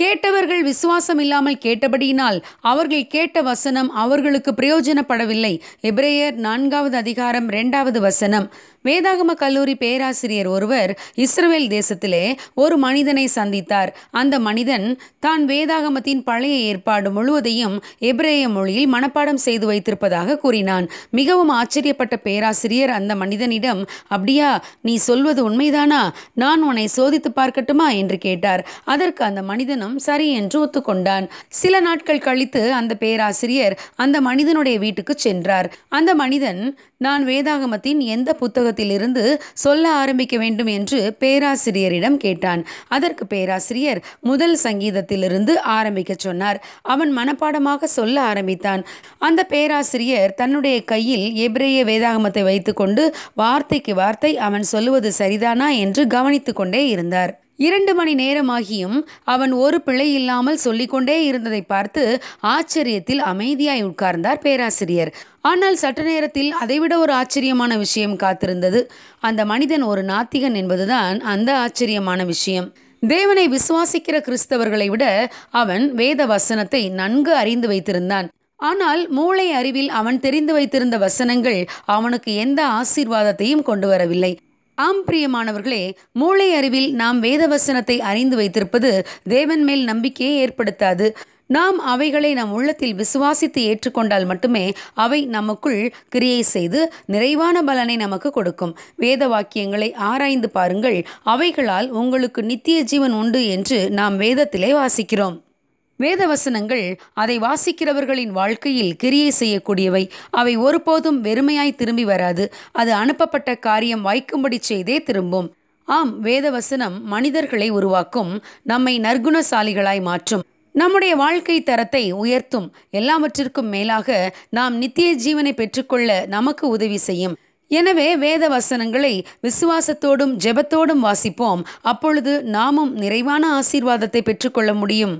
கேட்டவர்கள் விசுவாசம் இல்லாமல் கேட்டபடியினால் அவர்கள் கேட்ட வசனம் அவர்களுக்கு பிரயோஜனப்படவில்லை எபிரேயர் நான்காவது அதிகாரம் இரண்டாவது வசனம் வேதாகம கல்லூரி பேராசிரியர் ஒருவர் இஸ்ரேல் தேசத்திலே ஒரு மனிதனை சந்தித்தார் அந்த மனிதன் தான் வேதாகமத்தின் பழைய ஏற்பாடு முழுவதையும் எபிரேய மொழியில் மனப்பாடம் செய்து வைத்திருப்பதாக கூறினான் மிகவும் ஆச்சரியப்பட்ட பேராசிரியர் அந்த மனிதனிடம் அப்படியா நீ சொல்வது உண்மைதானா நான் உன்னை சோதித்து பார்க்கட்டுமா என்று கேட்டார் அதற்கு அந்த மனிதனும் சரி என்று ஒத்துக்கொண்டான் சில நாட்கள் கழித்து அந்த பேராசிரியர் அந்த மனிதனுடைய வீட்டுக்கு சென்றார் அந்த மனிதன் நான் வேதாகமத்தின் எந்த புத்தக புத்தகத்திலிருந்து சொல்ல ஆரம்பிக்க வேண்டும் என்று பேராசிரியரிடம் கேட்டான் அதற்கு பேராசிரியர் முதல் சங்கீதத்திலிருந்து ஆரம்பிக்க சொன்னார் அவன் மனப்பாடமாக சொல்ல ஆரம்பித்தான் அந்த பேராசிரியர் தன்னுடைய கையில் எபிரேய வேதாகமத்தை வைத்துக்கொண்டு வார்த்தைக்கு வார்த்தை அவன் சொல்லுவது சரிதானா என்று கவனித்து கொண்டே இருந்தார் இரண்டு மணி நேரமாகியும் அவன் ஒரு பிழை இல்லாமல் சொல்லிக்கொண்டே இருந்ததை பார்த்து ஆச்சரியத்தில் அமைதியாய் உட்கார்ந்தார் பேராசிரியர் ஆனால் சற்று நேரத்தில் அதைவிட ஒரு ஆச்சரியமான விஷயம் காத்திருந்தது அந்த மனிதன் ஒரு நாத்திகன் என்பதுதான் அந்த ஆச்சரியமான விஷயம் தேவனை விசுவாசிக்கிற கிறிஸ்தவர்களை விட அவன் வேத வசனத்தை நன்கு அறிந்து வைத்திருந்தான் ஆனால் மூளை அறிவில் அவன் தெரிந்து வைத்திருந்த வசனங்கள் அவனுக்கு எந்த ஆசீர்வாதத்தையும் கொண்டு வரவில்லை ஆம் பிரியமானவர்களே மூளை அறிவில் நாம் வேதவசனத்தை அறிந்து வைத்திருப்பது தேவன் மேல் நம்பிக்கையை ஏற்படுத்தாது நாம் அவைகளை நம் உள்ளத்தில் விசுவாசித்து ஏற்றுக்கொண்டால் மட்டுமே அவை நமக்குள் கிரியை செய்து நிறைவான பலனை நமக்கு கொடுக்கும் வேத வாக்கியங்களை ஆராய்ந்து பாருங்கள் அவைகளால் உங்களுக்கு நித்திய ஜீவன் உண்டு என்று நாம் வேதத்திலே வாசிக்கிறோம் வேதவசனங்கள் அதை வாசிக்கிறவர்களின் வாழ்க்கையில் கிரியை செய்யக்கூடியவை அவை ஒருபோதும் வெறுமையாய் திரும்பி வராது அது அனுப்பப்பட்ட காரியம் வாய்க்கும்படி செய்தே திரும்பும் ஆம் வேதவசனம் மனிதர்களை உருவாக்கும் நம்மை நற்குணசாலிகளாய் மாற்றும் நம்முடைய வாழ்க்கை தரத்தை உயர்த்தும் எல்லாவற்றிற்கும் மேலாக நாம் நித்திய ஜீவனை பெற்றுக்கொள்ள நமக்கு உதவி செய்யும் எனவே வேத வசனங்களை விசுவாசத்தோடும் ஜெபத்தோடும் வாசிப்போம் அப்பொழுது நாமும் நிறைவான ஆசீர்வாதத்தை பெற்றுக்கொள்ள முடியும்